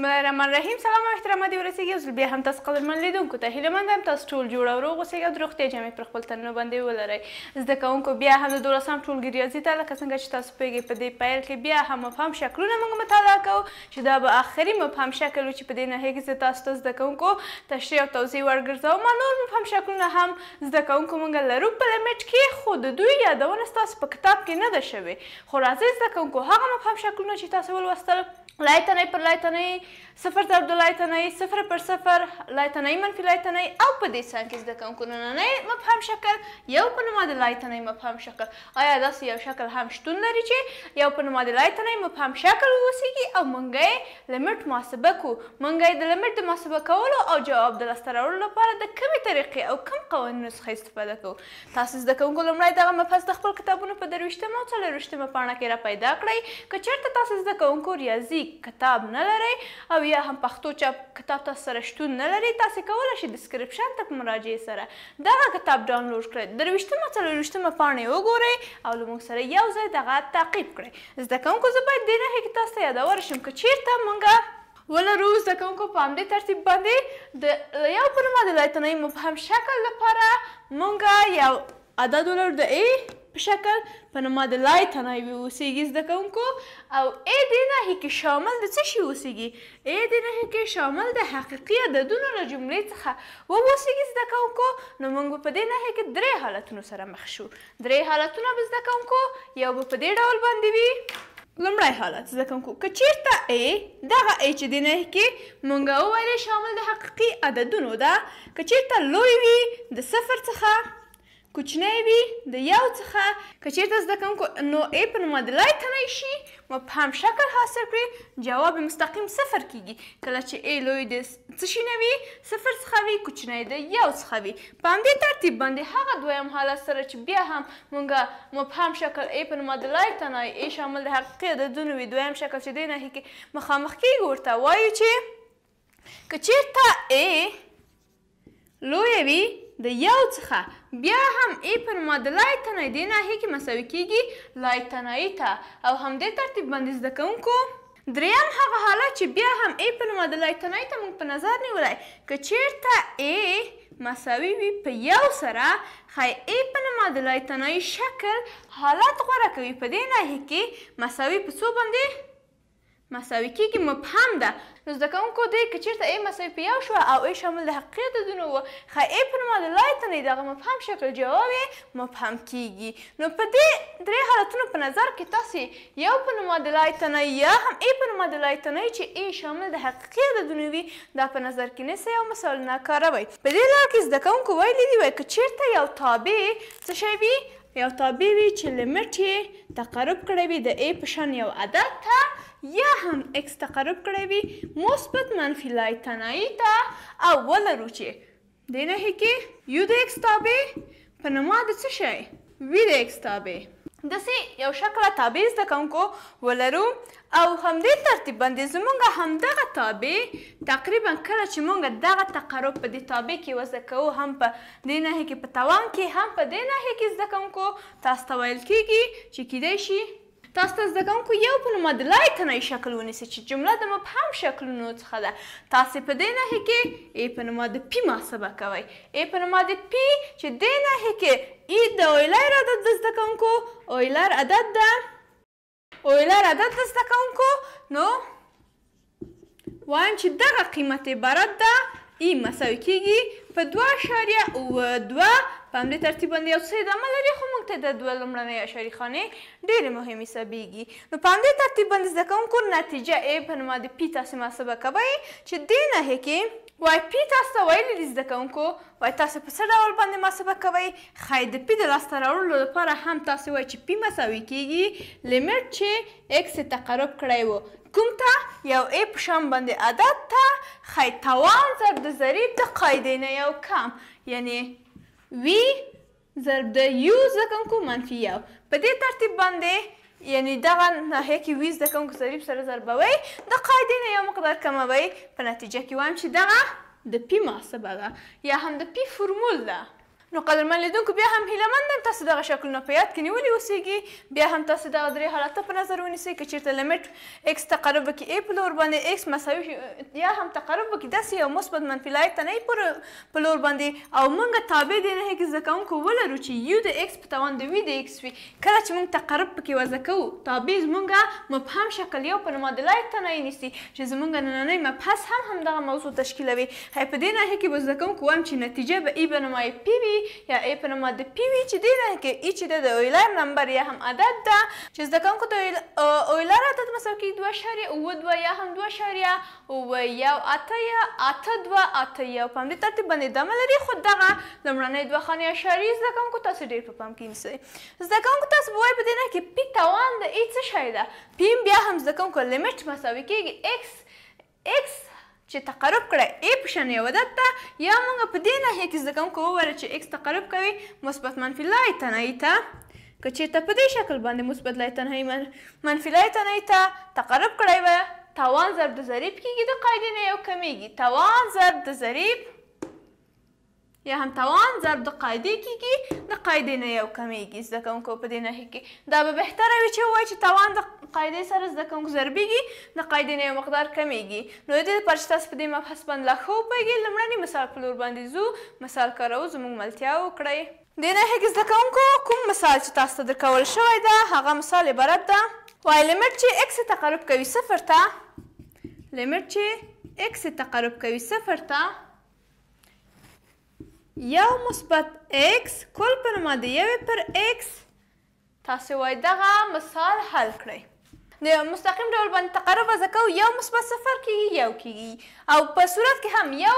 بسم الله الرحمن الرحیم سلام او احترامات ورسیږي زه بیا هم تاسو قدرمن لیدونکو ته هیله مند هم تاسو ټول جوړ او روغ اوسئ او د روغتیا جامې پر خپل تنو باندې ولرئ زده کوونکو بیا هم د دولسم ټولګي ریاضي ته لکه څنګه چې تاسو پوهیږئ په دې پیل کې بیا هم مفهم شکلونه موږ مطالعه کوو چې دا به آخري مفهم شکل و چې په دې ناحیه کې زه تاسو ته زده کوونکو تشریح او توضیح ورګرځوم ما نور مفهم شکلونه هم زده کوونکو موږ لرو په لمټ کې خو د دوی یادونه ستاسو په کتاب کې نه ده شوې خو راځئ زده کوونکو هغه مفهم شکلونه چې تاسو ولوستل لایتنۍ پر لایتنۍ صفر تر دوه لایتنۍ صفر پر صفر لایتنۍ منفي لایتنۍ او په دې څنګ کې زده کوونکو نننۍ مبهم شکل یو په نوم د لایتنۍ مبهم شکل آیا داسې یو شکل هم شتون لري چې یو په نوم د لایتنۍ مبهم شکل واوسیږي او موږ یې لمټ محاسبه کوو موږ یې د لمټ د محاسبه کولو او جواب د لاسته راوړلو لپاره د کومې طریقې او کوم قوانینو څخه استفاده کوو تاسو زده کوونکو لومړی دغه مبحث د خپل کتابونو په درویشتمه او څلرویشتمه پاڼه کې را پیدا کړئ که چېرته تاسو زده کوونکو ریاضي کتاب نه لرئ او یا هم پښتو چاپ کتاب تاسو سره شتون نه لري تاسو کولی شئ ډسکرپشن ته په مراجعه سره دغه کتاب ډاونلوډ کړئ درویشتمه څلورویشتمه پاڼه وګورئ او له موږ سره یو ځای دغه تعقیب کړئ زده کوونکو زه باید دې نښې کې تاسو ته یادور شم که چیرته موږ ولرو زده کوونکو په همدې ترتیب باندې د یو کلمه د لایتنۍ مبهم شکل لپاره مونږ یو عدد ولرو د A په شکل په نوم د لای تناوی اوسېږي زده کوونکو او A دې نهي کې شامل د څه شي اوسېږي A دې نهي کې شامل د حقیقي عددونو له جملې څخه و اوسېږي زده کوونکو نو موږ په دې نهي کې درې حالتونو سره مخ شو درې حالتونه به زده کوونکو یو به په دې ډول باندې وي لومړی حالت زده کوونکو که چیرته A دغه A چې دی نهي کې موږ وویلې شامل د حقیقي عددونو ده که چیرته لوی وي د صفر څخه کوچنی وي د یو څخه که چېرته زده کوونکو نو ای په نومه د لای تنی شي مبهم شکل حاصل کړي جواب مستقیم صفر کیږي کله چې ای لوی د څه شي نه وي صفر څخه وي کوچنی د یو څخه وي په همدې ترتیب باندې هغه دویم حالت سره چې بیا هم مونږه مبهم شکل ای په نومه د لای تنی ای شامل د حقیقي عددونو وي دویم شکل چې دی نهي کې مخامخ کیږي ورته وایو چې که چېرته ای لویه وي د یو څخه بیا هم ای پر معادله تنه دی ناحیې کې مساوي کیږي لای تنایي ته او همدې ترتیب باندې زده کوونکو دریم هغه حالت چې بیا هم ای پر معادله تنایي ته موږ په نظر نیولی که چیرته ای مساوي وي په یو سره ښایي ای په معادله تنایي شکل حالت غوره کوي په دې ناحیې کې مساوي په څو باندې مساوي کېږي مبهم ده نو زده کوونکو دی که چېرته ای مساوي په یو شوه او ای شامل د حقیقي عددونو وه ښه ای پر معادلایتن دی دغه مبهم شکل جواب یې مبهم کېږي نو په دې درې حالتونو په نظر کې تاسې یو په نومادلایتنۍ یا هم ای په نومادلایتنۍ چې ای شامل د حقیقي عددونو وي دا په نظر کې نیسئ او مثالونه کاروئ په دې لار کې زده کوونکو ویلي دي وایي که چېرته یو تابع څه شی وي یو تابع وي چې لمټ یې تقرب کړی وي د ای په شان یو عدد ته یا هم x تقرب کړی وي مثبت منفي لای تنایي ته او ولرو چې دې نښې کې یو د x تابع په نما د څه شی وي د x تابع داسې یو شکله تابع زده کوونکو ولرو او همدې ترتیب باندې زمونږ همدغه تابع تقریبا کله چې مونږ دغه تقرب په دې تابع کې وزده کوو هم په دې ناحیې کې په توان کې هم په دې ناحیې کې زده کوونکو تاسو ته ویل کېږي چې کیدای شي تاسو ته زده کوونکو یو کلمه د لای تنهایي شکل ونیسئ چې جمله د مبهم شکلونو څخه ده تاسې په دې نښې کې ای په نومه د پي محاسبه کوئ ای په نومه د پي چې دې نښې کې ای د اویلر عدد د زده کوونکو اویلر عدد ده اویلر عدد د زده کوونکو نو وایم چې دغه قیمت عبارت ده ای مساوي کیږي په دوه اشاریه اوه دوه په همدې ترتیب باندې یو څه ادامه لري خو موږ ته د دوه لومړنۍ اشاري خانې ډېرې مهمې حسابېږي نو په همدې ترتیب باندې زده کوونکو نتیجه ای په نما د پي تاسې محاسبه کوئ چې دې ناحیې کې وای پی تاسو ته ویلي دي زده کوونکو وای تاسو په څه ډول باندې محاسبه کوئ ښایي د پي د لاسته راوړلو لپاره هم تاسو وایي چې پي مساوي کیږي لیمټ چې اکس تقرب کړی و کوم ته یو ای په شان باندې عدد ته ښایي توان ضرب د ضریب د قاعدې نه یو کم یعنی وی ضرب د یو زده کوونکو منفي یو په دې ترتیب باندې یعنی دغه ناحیه کې وی زده کوونکو صریب سره ضربوئ د قاعدې نه یو مقدار کموئ په نتیجه کې وایم چې دغه د پی محاسبه ده یا هم د پی فرمول ده نو قدرمن لیدونکو بیا هم هیله مند یم تاسو دغه شکلونه په یاد کې نیولي اوسیږي بیا هم تاسو دغه درې حالته په نظر ونیسئ که چېرته لمټ ایکس تقرب وکړي ای په لور باندې ایکس مساوي یا هم تقرب وکړي داسې یو مثبت منفي لایت تنۍ پر په لور باندې او موږ تابع دې نهي کې زده کوونکو ولرو چې یو د ایکس په توان د وي د ایکس وي کله چې موږ تقرب پکې وضع کوو تابع زموږ مبهم شکل یو پر معادله تنۍ نیسي چې زموږ نننۍ مبحث هم همدغه موضوع تشکیلوي هی په دې نهي کې به زده کوونکو وایم چې نتیجه به ای بنمای پی وي یا ای په نومه د پی وي چې دی نه کې ای چې د اویلر نمبر یا هم عدد ده چې زده کوونکو ته اویلر عدد مثلا کې دوه اعشاریه اووه دوه یا هم دوه اعشاریه اووه یو اته یا اته دوه اته یو په همدې ترتیب باندې دمه لري خو دغه لومړنۍ دوه خانې اعشاري زده کوونکو تاسو ډېر په پام کې نیسئ زده کوونکو تاسو به وایي په دې نه کې پی توان د ای څه شی ده پی بیا هم زده کوونکو لیمټ مساوي کېږي ایکس ایکس چې تقرب کړه اپشن یو دته یا موږ په دې ناحیه کې زده کوونکو وویل چې x تقرب کوي مثبت منفي لای تنهایي ته که چېرته په دې شکل باندې مثبت لای تنهایي من... منفي لای تنهایي ته تقرب کړی وه توان ضرب د ضریب کېږي د قاعدې نه یو کمیږي توان ضرب د ضریب یا هم توان ضرب د قاعدې کېږي د قاعدې نه یو کمیږي زده کوونکو په دې ناحیه کې دا به بهتره وي چې ووایي چې توان د قاعده سره زده کوونکو ضربېږي د قاعدې نه مقدار کمیږي نو د دې لپاره چې تاسو په دې مبحث باندې لا ښه وپوهېږئ لومړني مثال په لور باندې ځو مثال کارو زموږ ملتیا وکړئ د نه هیڅ زده کوونکو کوم مثال چې تاسو ته درکول شوی ده هغه مثال عبارت ده وای لیمټ چې x تقرب کوي صفر ته لیمټ چې x تقرب کوي صفر ته یو مثبت x کل پر ماده یو پر x تاسو وای دغه مثال حل کړئ د مستقیم ډول باندې تقرب ځکه یو مثبت صفر کیږي یو کیږي او په صورت کې هم یو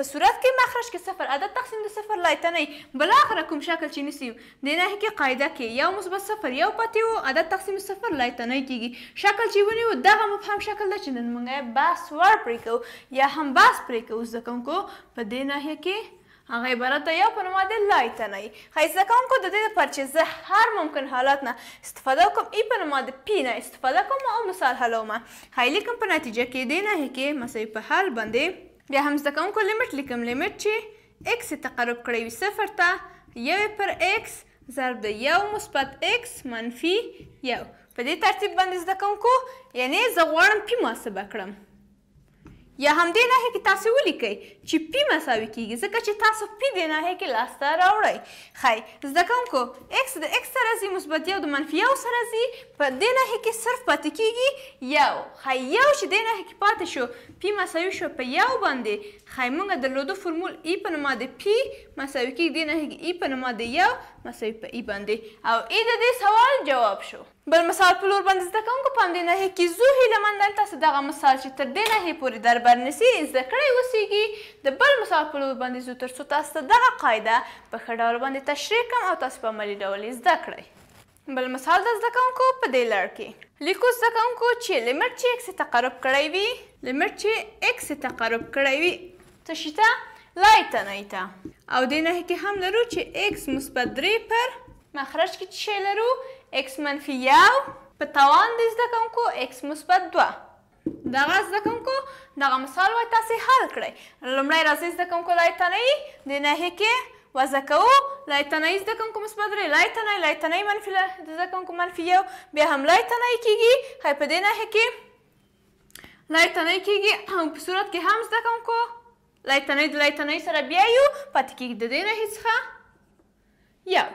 په صورت کې مخرج کې صفر عدد تقسیم د صفر لایتنې بل اخر کوم شکل چې نسیم د نه کې قاعده کې یو مثبت صفر یو پاتې او عدد تقسیم صفر لایتنې کیږي شکل چې ونیو دغه مفهم شکل د چې نن مونږه بس ور پرې کو یا هم بس پرې کو ځکه کو په دې نه کې هغه عبارت د یا په نوم د لای تنئ ښایي زده کوونکو د دې دپاره چې زه هر ممکن حالت نه استفاده وکړم ای په نوم د پی نه استفاده کوم او مثال حلومه ښایي لیکم په نتیجه کې دې نهې کې مساوي په هر باندې بیا هم زده کوونکو لیمټ لیکم لیمټ چې اکس یې تقرب کړی وي صفر ته یو پر اکس ضرب د یو مثبت اکس منفي یو په دې ترتیب باندې زده کوونکو یعنې زه غواړم پی محاسبه کړم یا هم دې ناحیه کې تاسو ولیکئ چې پی مساوي کیږي ځکه چې تاسو پی دې ناحیه کې لاسته راوړئ ښایي زده کوونکو ایکس د ایکس سره ځي مثبت یو د منفي یو سره ځي په دې ناحیه کې صرف پاتې کیږي یو ښایي یو چې دې ناحیه کې پاتې شو پی مساوي شو په یو باندې ښایي موږ درلودو فورمول ای په نوم د پی مساوي کیږي دې ناحیه کې ای په نوم د یو مساوي په ای باندې او ای د دې سوال جواب جواب شو بل مثال په لور باندې زده کوونکو په همدې ناحیه کې زو هیله مندل تاسو دغه مثال چې تر دې ناحیې پورې دربر نیسي زده کړی اوسیږي د بل مثال په لور باندې زو تر څو تاسو ته دغه قاعده په ښه ډول باندې تشریح کړم او تاسو په عملي ډول یې زده کړئ بل مثال د زده کوونکو په دې لړ کې لیکو زده کوونکو چې لیمټ چې اکس تقرب کړی وي لیمټ چې اکس تقرب کړی وي څه شي ته لای ته نه ته او دې ناحیه کې هم لرو چې اکس مثبت درې پر مخرج کې څه لرو x منفی یو په توان د زده کوونکو x مثبت دوه دغه زده کوونکو دغه مثال وایي تاسې حل کړئ لومړی راځئ زده کوونکو لایتنۍ د نهې کې وضع کوو لایتنۍ زده کوونکو مثبت درې لایتنۍ لایتنۍ منفي زده کوونکو منفي یو بیا هم لایتنۍ کیږي هی په دې نهې کې لایتنۍ کیږي او په صورت کې هم زده کوونکو لایتنۍ د لایتنۍ سره بیا یو پاتې کیږي د دې نهې څخه یو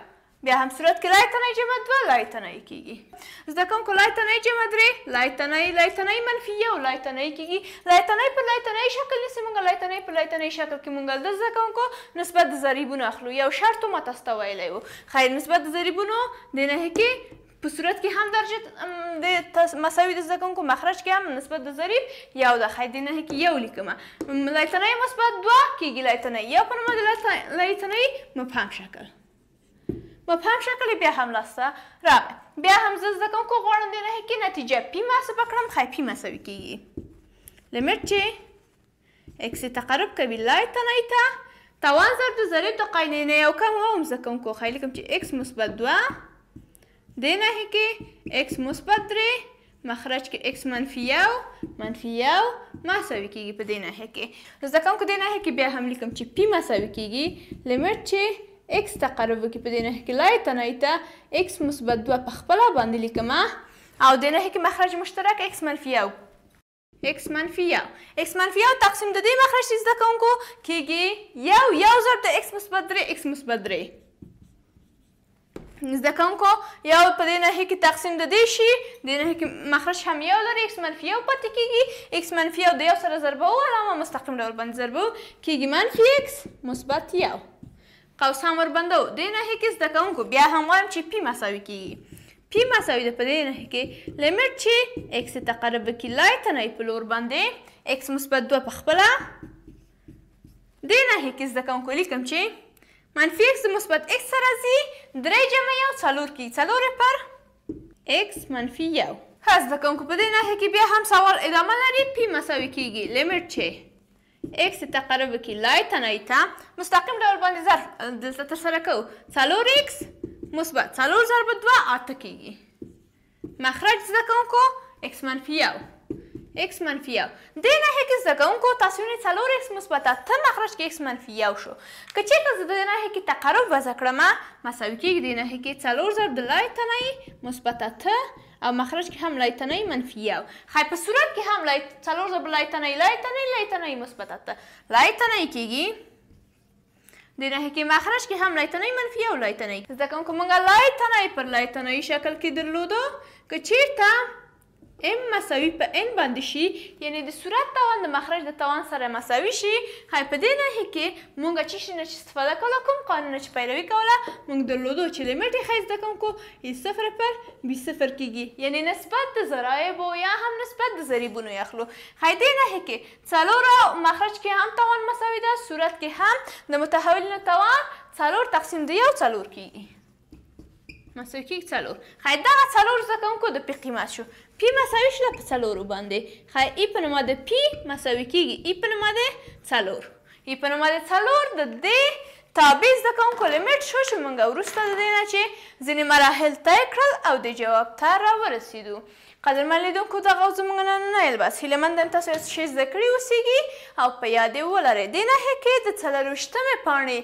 بیا هم صورت کې لای تنه جمع دوه لای تنه کیږي زده کوونکو لای تنه جمع درې لای تنه لای تنه منفي یو لای تنه کیږي لای تنه په لای تنه شکل نیسي مونږ لای تنه په لای تنه شکل کې مونږ د زده کوونکو نسبت د ضریبونو اخلو یو شرط مو تاسو ته ویلی وو خیر نسبت د ضریبونو د نهي کې په صورت کې هم درجه د مساوي د زده کوونکو مخرج کې هم نسبت د ضریب یو د خیر د نهي کې یو لیکمه لایتنه مثبت دوه کیږي لایتنه یو په نوم د لایتنه مبهم شکل مفهم شکل بیا هم لاسته رابع بیا هم زه زده کوم که غواړم د نهې کې نتیجه پي محاسبه کړم ښایي پي مساوي کیږي لمټ چې اکس تقرب کوي لای تنۍ ته توان ضرب د ضریب د قاینې نه یو کم وم زده کوونکو ښایي لیکم چې اکس مثبت دوه دې نهې کې اکس مثبت درې مخرج کې x منفي یو منفي یو مساوي کیږي په دې ناحیه کې زده کوونکو دې ناحیه کې بیا هم لیکم چې p مساوي کیږي لیمټ چې x تقرب وکړي په دې نښه کې لای تنهایي ته x مثبت دوه په خپله باندې لیکمه او دې نښې کې مخرج مشترک x منفي یو x منفی یو x منفی یو تقسیم د دې مخرج چې زده کوونکو کېږي یو یو ضرب د x مثبت درې x مثبت درې زده کوونکو یو په دې ناحیه کې تقسیم د دې شي د دې ناحیه کې مخرج هم یو لري x منفی یو پاتې کېږي x منفی یو د یو سره ضربه او علامه مستقیم ډول باندې ضربه کېږي منفی x مثبت یو قوس هم وربنده و دې نښې کې زده کوونکو بیا هم وایم چې پي مساوي کیږي پی مساوي ده په دې نه کې لیمټ چې x تقرب کی لای تنه په لور باندې x مثبت 2 په خپل دې نه کې ځکه کوم لیکم چې منفي x مثبت x سره زی درې جمع یو څلور کې څلور پر x منفي یو هڅه کوم په دې نه کې بیا هم سوال ادامه لري پی مساوي کیږي لیمټ چې x تقرب کی لای تنایتا مستقیم ډول باندې ضرب دلته ترسره کوو څلور x مثبت څلور ضرب دوه اته کیږي مخرج زده کوونکو x منفي یو x منفي یو دې نښې کې زده کوونکو تاسو یې څلور x مثبت اته مخرج کې x منفي یو شو که چېرته زه د دې نښې کې تقرب وضع کړم مساوي کیږي دې نښې کې څلور ضرب د لای تنایي مثبت اته او مخرج کې هم لایتنۍ منفیه او خی په صورت کې هم لایت څلور ضرب لایتنۍ لایتنۍ لایتنۍ مثبته ته لایتنۍ کیږي د نهي کې مخرج کې هم لایتنۍ منفیه او لایتنۍ زده کوونکو موږ لایتنۍ پر لایتنۍ شکل کې درلودو که چیرته ام مساوي په ان باندې شي یعنی د صورت توان د مخرج د توان سره مساوي شي خای په دې نه کې مونږ چې شنه چې استفاده کوله کوم قانون چې پیروي کوله مونږ درلودو چې لیمټ یې خیز د کوم کو ای صفر پر بی صفر کیږي یعنی نسبت د ضرایبو یا هم نسبت د ضریبونو اخلو خای دې نه کې څلور مخرج کې هم توان مساوي ده صورت کې هم د متحول توان څلور تقسیم دی یو څلور کیږي مساوي کیږي څلور خای دا څلور زکونکو د پی قیمت شو پی مساوي شله په څلورو باندې ښایي ای په نوم د پی مساوي کیږي ای په نوم د څلور ای په نوم د څلور د دې تابع زده کوونکو لیمټ شو چې موږ وروسته د دې نه چې ځینې مراحل طی کړل او د جواب ته راورسېدو قدرمن لیدونکو دغه زموږ نننی الباس هیلهمند یم تاسو یو څه زده کړي اوسیږي او په یاد یې ولرئ دې نښې کې د څلرویشتمې پاڼې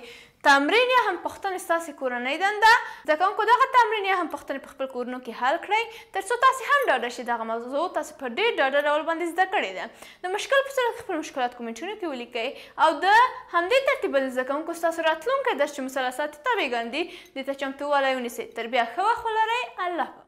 تمرین یا هم پښتنې ستاسو کورنۍ دنده ځکه کوم دغه تمرین یا هم پښتنې په خپل کورونو کې حل کړئ ترڅو تاسو هم ډاډه شئ دغه موضوع تاسو په ډېر ډاډه ډول باندې زده کړې ده نو مشکل په صورت خپل مشکلات کومنټونو کې ولیکئ او د همدې ترتیب زده کوونکو ستاسو راتلونکی درس چې مثلثاتي تابعګان دي د ته چمتووالی ونیسئ تر بیا ښه وخت ولرئ الله